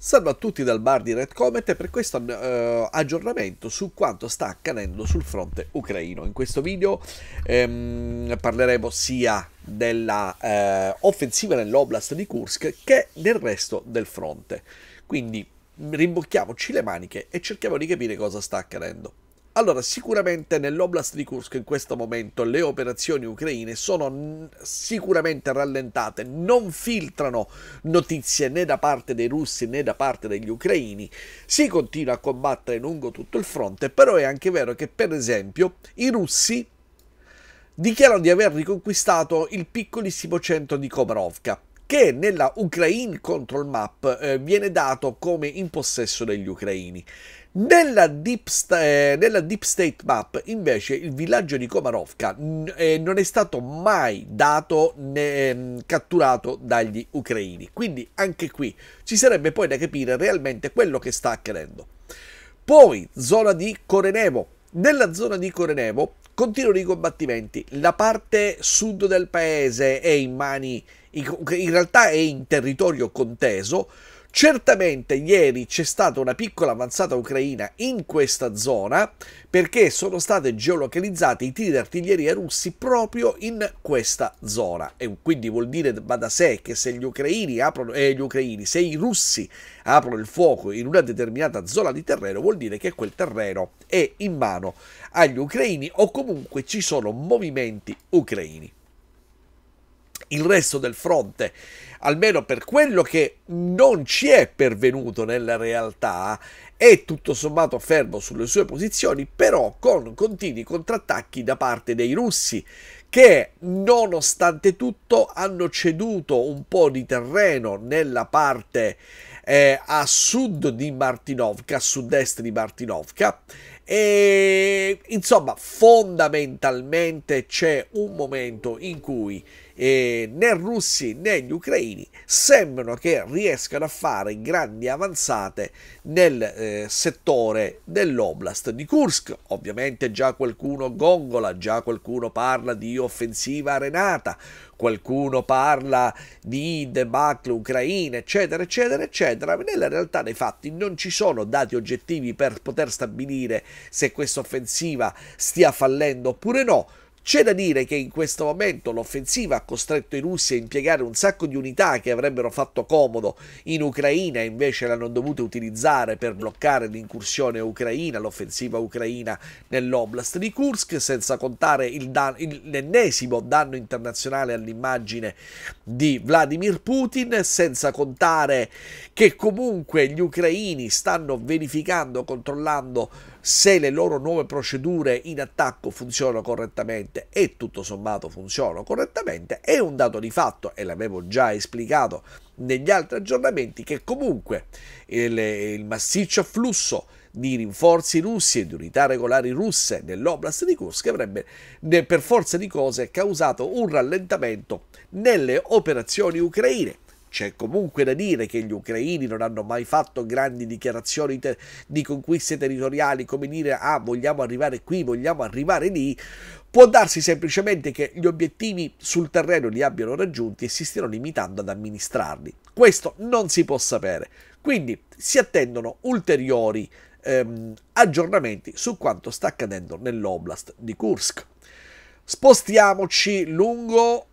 Salve a tutti dal bar di Red Comet per questo eh, aggiornamento su quanto sta accadendo sul fronte ucraino. In questo video ehm, parleremo sia dell'offensiva eh, nell'oblast di Kursk che del resto del fronte. Quindi rimbocchiamoci le maniche e cerchiamo di capire cosa sta accadendo. Allora, sicuramente nell'oblast di Kursk in questo momento le operazioni ucraine sono sicuramente rallentate, non filtrano notizie né da parte dei russi né da parte degli ucraini, si continua a combattere lungo tutto il fronte, però è anche vero che per esempio i russi dichiarano di aver riconquistato il piccolissimo centro di Komarovka che nella Ukraine Control Map eh, viene dato come in possesso degli ucraini. Nella deep, sta- eh, nella deep, State Map invece il villaggio di Komarovka eh, non è stato mai dato né ehm, catturato dagli ucraini, quindi anche qui ci sarebbe poi da capire realmente quello che sta accadendo. Poi zona di Korenevo. Nella zona di Korenevo continuano i combattimenti, la parte sud del paese è in mani, in realtà è in territorio conteso, Certamente ieri c'è stata una piccola avanzata ucraina in questa zona perché sono state geolocalizzate i tiri d'artiglieria russi proprio in questa zona e quindi vuol dire va da sé che se gli ucraini aprono eh, gli ucraini, se i russi aprono il fuoco in una determinata zona di terreno vuol dire che quel terreno è in mano agli ucraini o comunque ci sono movimenti ucraini il resto del fronte, almeno per quello che non ci è pervenuto nella realtà, è tutto sommato fermo sulle sue posizioni, però con continui contrattacchi da parte dei russi che nonostante tutto hanno ceduto un po' di terreno nella parte eh, a sud di Martinovka, a sud-est di Martinovka e insomma, fondamentalmente c'è un momento in cui eh, né russi né gli ucraini sembrano che riescano a fare grandi avanzate nel eh, settore dell'oblast di Kursk. Ovviamente già qualcuno gongola, già qualcuno parla di offensiva arenata, qualcuno parla di debacle ucraina, eccetera, eccetera, eccetera. Nella realtà dei fatti non ci sono dati oggettivi per poter stabilire se questa offensiva stia fallendo oppure no. C'è da dire che in questo momento l'offensiva ha costretto i russi a impiegare un sacco di unità che avrebbero fatto comodo in Ucraina e invece l'hanno dovuta utilizzare per bloccare l'incursione ucraina, l'offensiva ucraina nell'oblast di Kursk, senza contare dan l'ennesimo danno internazionale all'immagine di Vladimir Putin, senza contare che comunque gli ucraini stanno verificando, controllando se le loro nuove procedure in attacco funzionano correttamente e tutto sommato funzionano correttamente, è un dato di fatto, e l'avevo già esplicato negli altri aggiornamenti, che comunque il, il massiccio afflusso di rinforzi russi e di unità regolari russe nell'oblast di Kursk avrebbe per forza di cose causato un rallentamento nelle operazioni ucraine c'è comunque da dire che gli ucraini non hanno mai fatto grandi dichiarazioni te- di conquiste territoriali, come dire ah vogliamo arrivare qui, vogliamo arrivare lì. Può darsi semplicemente che gli obiettivi sul terreno li abbiano raggiunti e si stiano limitando ad amministrarli. Questo non si può sapere. Quindi si attendono ulteriori ehm, aggiornamenti su quanto sta accadendo nell'oblast di Kursk. Spostiamoci lungo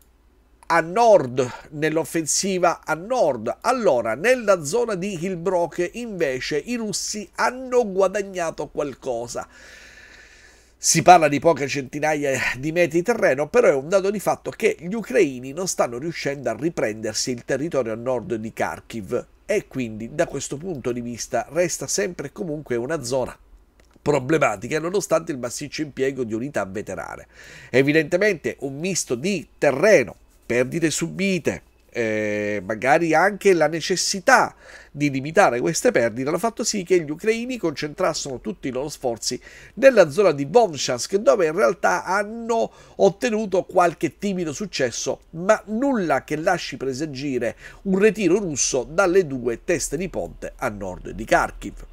a nord nell'offensiva a nord. Allora, nella zona di Hilbroke invece i russi hanno guadagnato qualcosa. Si parla di poche centinaia di metri di terreno, però è un dato di fatto che gli ucraini non stanno riuscendo a riprendersi il territorio a nord di Kharkiv e quindi da questo punto di vista resta sempre comunque una zona problematica nonostante il massiccio impiego di unità veterane. Evidentemente un misto di terreno perdite subite, eh, magari anche la necessità di limitare queste perdite hanno fatto sì che gli ucraini concentrassero tutti i loro sforzi nella zona di Vonshansk, dove in realtà hanno ottenuto qualche timido successo ma nulla che lasci presagire un ritiro russo dalle due teste di ponte a nord di Kharkiv.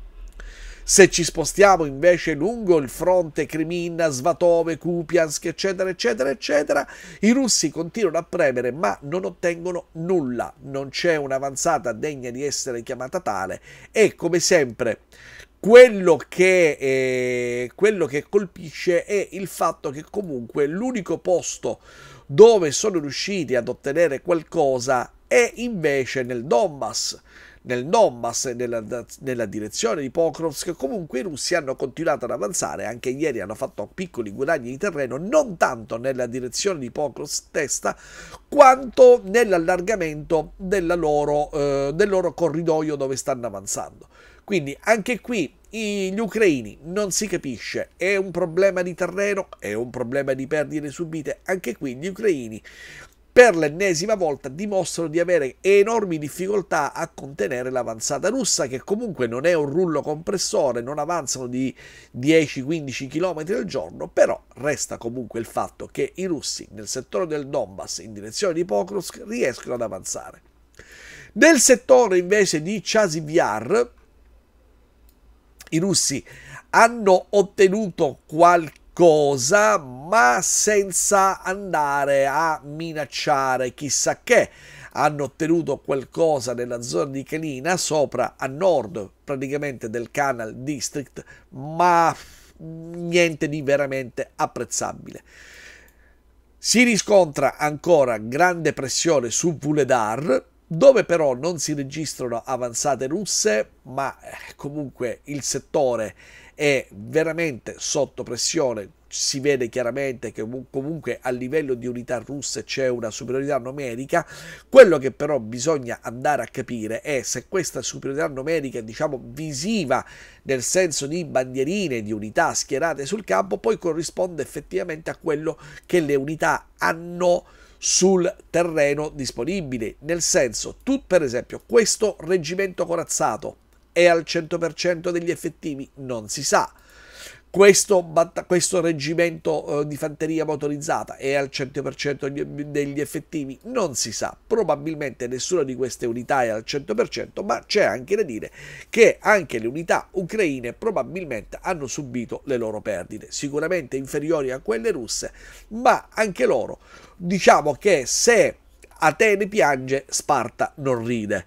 Se ci spostiamo invece lungo il fronte Crimina, Svatove, Kupiansk, eccetera, eccetera, eccetera, i russi continuano a premere ma non ottengono nulla, non c'è un'avanzata degna di essere chiamata tale e come sempre quello che, eh, quello che, colpisce è il fatto che comunque l'unico posto dove sono riusciti ad ottenere qualcosa è invece nel Donbass. Nel Donbass e nella, nella direzione di Pokrovsk comunque i russi hanno continuato ad avanzare, anche ieri hanno fatto piccoli guadagni di terreno, non tanto nella direzione di Pokrovsk testa, quanto nell'allargamento loro, eh, del loro corridoio dove stanno avanzando. Quindi anche qui gli ucraini non si capisce, è un problema di terreno, è un problema di perdite subite, anche qui gli ucraini per l'ennesima volta dimostrano di avere enormi difficoltà a contenere l'avanzata russa, che comunque non è un rullo compressore, non avanzano di 10-15 km al giorno, però resta comunque il fatto che i russi nel settore del Donbass in direzione di Pokrovsk riescono ad avanzare. Nel settore invece di Chasiviar, i russi hanno ottenuto qualche cosa, ma senza andare a minacciare chissà che. Hanno ottenuto qualcosa nella zona di Canina, sopra a nord praticamente del Canal District, ma niente di veramente apprezzabile. Si riscontra ancora grande pressione su Vuledar, dove però non si registrano avanzate russe, ma eh, comunque il settore è veramente sotto pressione, si vede chiaramente che comunque a livello di unità russe c'è una superiorità numerica, quello che però bisogna andare a capire è se questa superiorità numerica, diciamo visiva, nel senso di bandierine, di unità schierate sul campo, poi corrisponde effettivamente a quello che le unità hanno sul terreno disponibile, nel senso, tu per esempio, questo reggimento corazzato è al 100% degli effettivi? Non si sa questo, questo reggimento eh, di fanteria motorizzata è al 100% degli effettivi? Non si sa, probabilmente nessuna di queste unità è al 100%, ma c'è anche da dire che anche le unità ucraine probabilmente hanno subito le loro perdite, sicuramente inferiori a quelle russe, ma anche loro diciamo che se Atene piange, Sparta non ride.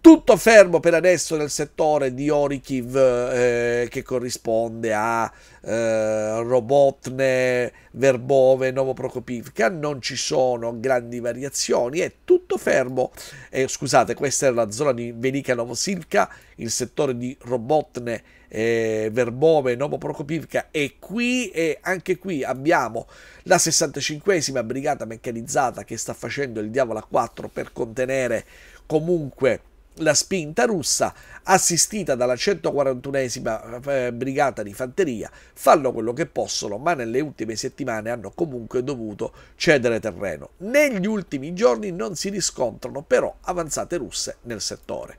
Tutto fermo per adesso nel settore di Orikiv eh, che corrisponde a eh, Robotne, Verbove, Novo Prokopivka, non ci sono grandi variazioni, è tutto fermo. Eh, scusate, questa è la zona di Venica Novosilka, il settore di Robotne, eh, Verbove, Prokopivka è qui e anche qui abbiamo la 65esima brigata meccanizzata che sta facendo il Diavola 4 per contenere comunque la spinta russa, assistita dalla 141esima eh, brigata di fanteria, fanno quello che possono, ma nelle ultime settimane hanno comunque dovuto cedere terreno. Negli ultimi giorni non si riscontrano però avanzate russe nel settore.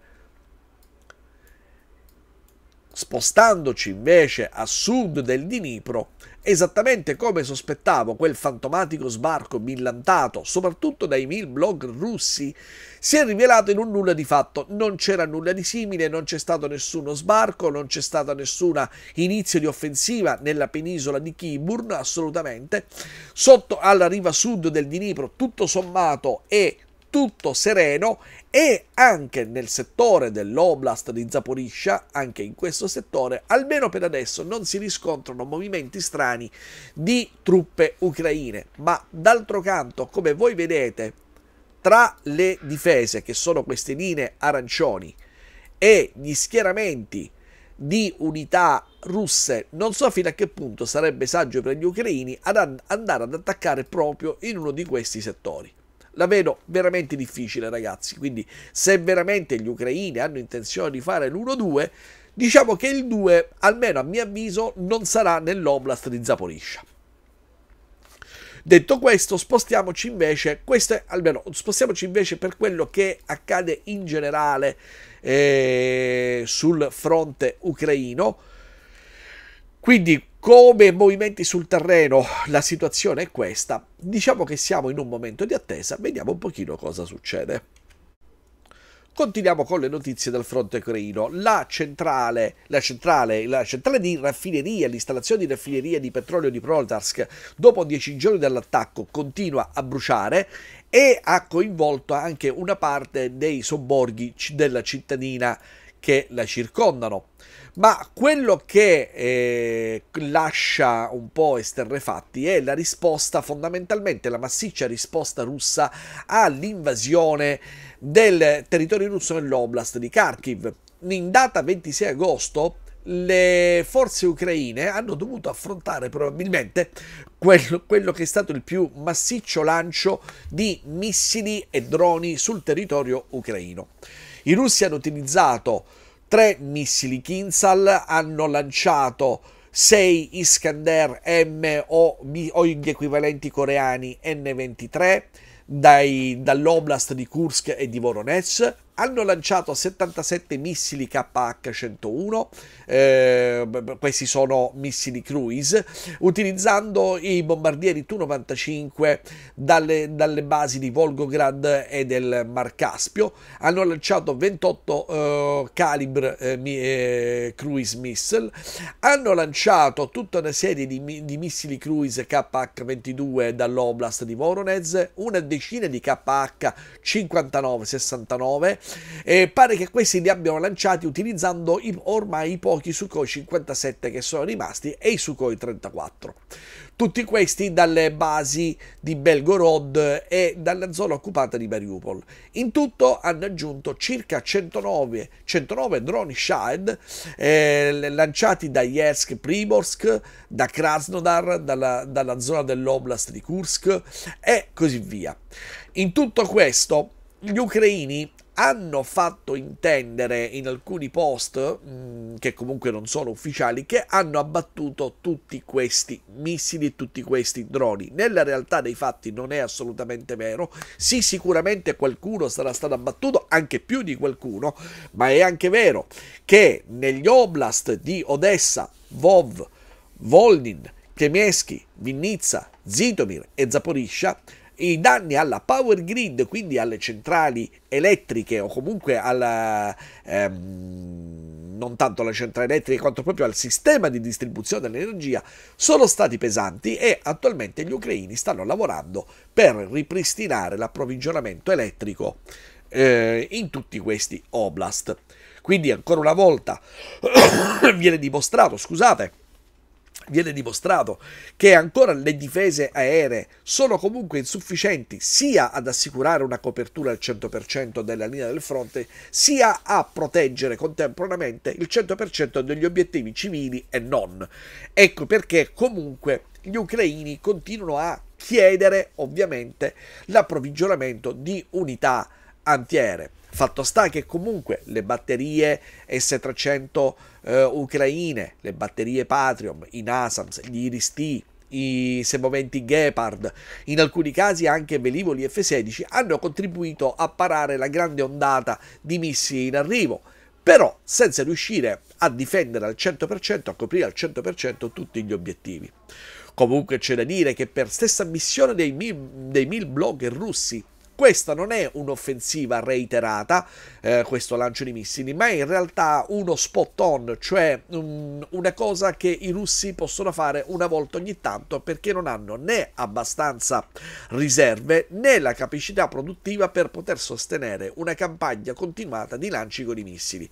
Spostandoci invece a sud del Dnipro, Esattamente come sospettavo, quel fantomatico sbarco millantato, soprattutto dai mil blog russi, si è rivelato in un nulla di fatto. Non c'era nulla di simile, non c'è stato nessuno sbarco, non c'è stato nessun inizio di offensiva nella penisola di Kiburn, assolutamente. Sotto alla riva sud del Dnipro, tutto sommato, è tutto sereno e anche nel settore dell'oblast di Zaporizhia, anche in questo settore, almeno per adesso non si riscontrano movimenti strani di truppe ucraine, ma d'altro canto, come voi vedete, tra le difese, che sono queste linee arancioni, e gli schieramenti di unità russe, non so fino a che punto sarebbe saggio per gli ucraini ad andare ad attaccare proprio in uno di questi settori. La vedo veramente difficile, ragazzi. Quindi, se veramente gli ucraini hanno intenzione di fare l'1-2, diciamo che il 2, almeno a mio avviso, non sarà nell'oblast di Zaporizia. Detto questo, spostiamoci invece, questo è, almeno, spostiamoci invece per quello che accade in generale eh, sul fronte ucraino. Quindi come movimenti sul terreno la situazione è questa, diciamo che siamo in un momento di attesa, vediamo un pochino cosa succede. Continuiamo con le notizie dal fronte ucraino La centrale, la centrale, la centrale di raffineria, l'installazione di raffineria di petrolio di Protarsk, dopo dieci giorni dall'attacco, continua a bruciare e ha coinvolto anche una parte dei sobborghi della cittadina che la circondano. Ma quello che eh, lascia un po' esterrefatti è la risposta, fondamentalmente la massiccia risposta russa all'invasione del territorio russo nell'oblast di Kharkiv. In data 26 agosto le forze ucraine hanno dovuto affrontare probabilmente quello, quello, che è stato il più massiccio lancio di missili e droni sul territorio ucraino. I russi hanno utilizzato tre missili Kinsal, hanno lanciato sei Iskander M o, o gli equivalenti coreani N23 dai, dall'oblast di Kursk e di Voronezh hanno lanciato 77 missili KH-101, eh, questi sono missili cruise, utilizzando i bombardieri Tu-95 dalle, dalle, basi di Volgograd e del Mar Caspio, hanno lanciato 28 eh, calibre eh, eh, cruise missile, hanno lanciato tutta una serie di, di missili cruise KH-22 dall'oblast di Voronezh, una decina di KH-59-69, e pare che questi li abbiano lanciati utilizzando i, ormai i pochi Sukhoi 57 che sono rimasti e i Sukhoi 34. Tutti questi dalle basi di Belgorod e dalla zona occupata di Mariupol. In tutto hanno aggiunto circa 109, 109 droni Shahed eh, lanciati da Yersk Primorsk, da Krasnodar, dalla, dalla zona dell'oblast di Kursk e così via. In tutto questo gli ucraini hanno fatto intendere in alcuni post, mh, mm, che comunque non sono ufficiali, che hanno abbattuto tutti questi missili e tutti questi droni. Nella realtà dei fatti non è assolutamente vero. Sì, sicuramente qualcuno sarà stato abbattuto, anche più di qualcuno, ma è anche vero che negli oblast di Odessa, Vov, Volnin, Chemieschi, Vinnytsia, Zitomir e Zaporizhia i danni alla power grid, quindi alle centrali elettriche o comunque alla... Ehm, non tanto alla centrale elettrica quanto proprio al sistema di distribuzione dell'energia, sono stati pesanti e attualmente gli ucraini stanno lavorando per ripristinare l'approvvigionamento elettrico eh, in tutti questi oblast. Quindi ancora una volta viene dimostrato, scusate, viene dimostrato che ancora le difese aeree sono comunque insufficienti sia ad assicurare una copertura al 100% della linea del fronte, sia a proteggere contemporaneamente il 100% degli obiettivi civili e non. Ecco perché comunque gli ucraini continuano a chiedere ovviamente l'approvvigionamento di unità antiere. Fatto sta che comunque le batterie S300 eh, ucraine, le batterie Patrium, i NASAMS, gli Iris-T, i semoventi Gepard, in alcuni casi anche velivoli F-16, hanno contribuito a parare la grande ondata di missili in arrivo, però senza riuscire a difendere al 100%, a coprire al 100% tutti gli obiettivi. Comunque c'è da dire che per stessa missione dei, dei mil blogger russi questa non è un'offensiva reiterata, eh, questo lancio di missili, ma è in realtà uno spot on, cioè um, una cosa che i russi possono fare una volta ogni tanto perché non hanno né abbastanza riserve né la capacità produttiva per poter sostenere una campagna continuata di lanci con i missili.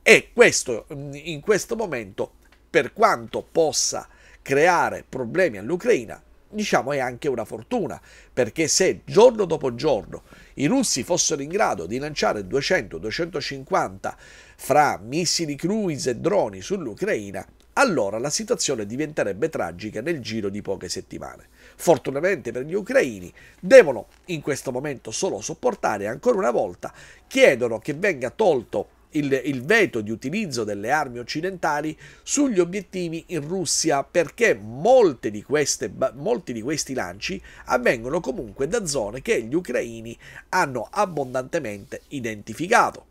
E questo mm, in questo momento, per quanto possa creare problemi all'Ucraina, diciamo è anche una fortuna, perché se giorno dopo giorno i russi fossero in grado di lanciare 200-250 fra missili cruise e droni sull'Ucraina, allora la situazione diventerebbe tragica nel giro di poche settimane. Fortunatamente per gli ucraini devono in questo momento solo sopportare ancora una volta, chiedono che venga tolto il, il, veto di utilizzo delle armi occidentali sugli obiettivi in Russia perché di queste, molti di questi lanci avvengono comunque da zone che gli ucraini hanno abbondantemente identificato.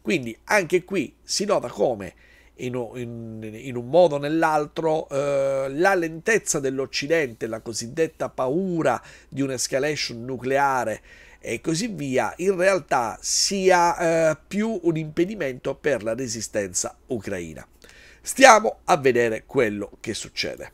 Quindi anche qui si nota come in, in, in un modo o nell'altro eh, la lentezza dell'Occidente, la cosiddetta paura di un'escalation nucleare e così via, in realtà sia eh, più un impedimento per la resistenza ucraina. Stiamo a vedere quello che succede.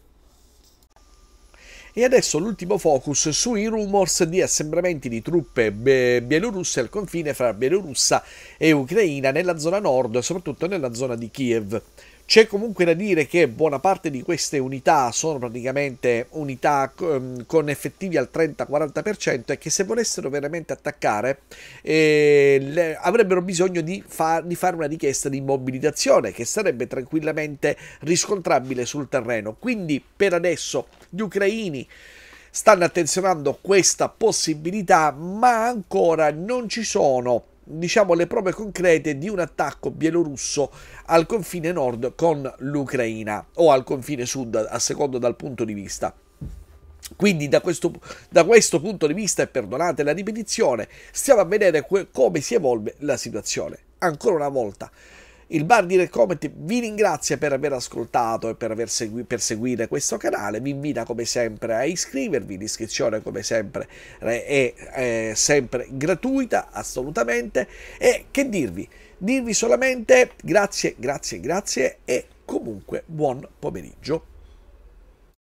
E adesso l'ultimo focus sui rumors di assembramenti di truppe bielorusse al confine fra Bielorussia e Ucraina nella zona nord, soprattutto nella zona di Kiev. C'è comunque da dire che buona parte di queste unità sono praticamente unità ehm, con effettivi al 30-40% e che se volessero veramente attaccare eh, le, avrebbero bisogno di, far, di fare una richiesta di mobilitazione che sarebbe tranquillamente riscontrabile sul terreno. Quindi per adesso gli ucraini stanno attenzionando questa possibilità, ma ancora non ci sono diciamo, le prove concrete di un attacco bielorusso al confine nord con l'Ucraina o al confine sud, a secondo dal punto di vista. Quindi da questo, da questo, punto di vista, e perdonate la ripetizione, stiamo a vedere come si evolve la situazione. Ancora una volta, il bar di Recomet vi ringrazia per aver ascoltato e per aver segui- per seguire questo canale, vi invita come sempre a iscrivervi, l'iscrizione come sempre è, è sempre gratuita, assolutamente, e che dirvi? Dirvi solamente grazie, grazie, grazie e comunque buon pomeriggio.